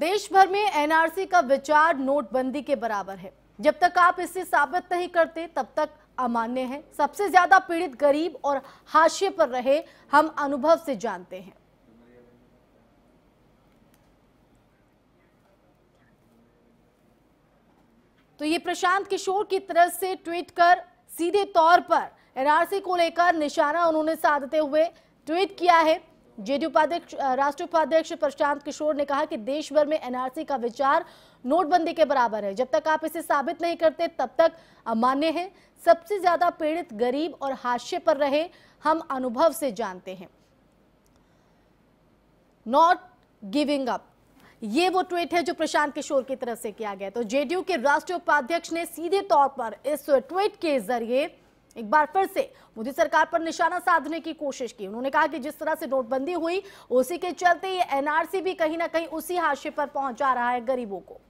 देश भर में एनआरसी का विचार नोटबंदी के बराबर है जब तक आप इसे साबित नहीं करते तब तक अमान्य है सबसे ज्यादा पीड़ित गरीब और हाशिए पर रहे हम अनुभव से जानते हैं तो ये प्रशांत किशोर की तरफ से ट्वीट कर सीधे तौर पर एनआरसी को लेकर निशाना उन्होंने साधते हुए ट्वीट किया है जेडीयू उपाध्यक्ष राष्ट्रीय उपाध्यक्ष प्रशांत किशोर ने कहा कि देश भर में एनआरसी का विचार नोटबंदी के बराबर है जब तक आप इसे साबित नहीं करते तब तक अमान्य है सबसे ज्यादा पीड़ित गरीब और हाशिए पर रहे हम अनुभव से जानते हैं नॉट गिविंग अप ये वो ट्वीट है जो प्रशांत किशोर की तरफ से किया गया तो जेडीयू के राष्ट्रीय उपाध्यक्ष ने सीधे तौर पर इस ट्वीट के जरिए एक बार फिर से मोदी सरकार पर निशाना साधने की कोशिश की उन्होंने कहा कि जिस तरह से नोटबंदी हुई उसी के चलते ये एनआरसी भी कहीं ना कहीं उसी हाशिए पर पहुंचा रहा है गरीबों को